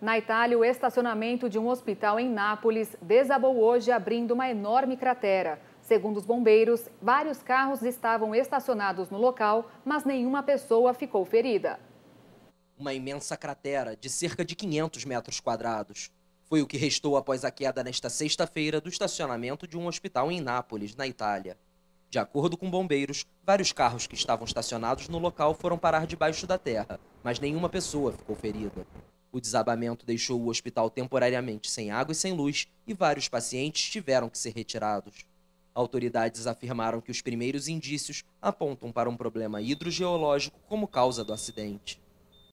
Na Itália, o estacionamento de um hospital em Nápoles desabou hoje, abrindo uma enorme cratera. Segundo os bombeiros, vários carros estavam estacionados no local, mas nenhuma pessoa ficou ferida. Uma imensa cratera de cerca de 500 metros quadrados. Foi o que restou após a queda nesta sexta-feira do estacionamento de um hospital em Nápoles, na Itália. De acordo com bombeiros, vários carros que estavam estacionados no local foram parar debaixo da terra, mas nenhuma pessoa ficou ferida. O desabamento deixou o hospital temporariamente sem água e sem luz e vários pacientes tiveram que ser retirados. Autoridades afirmaram que os primeiros indícios apontam para um problema hidrogeológico como causa do acidente.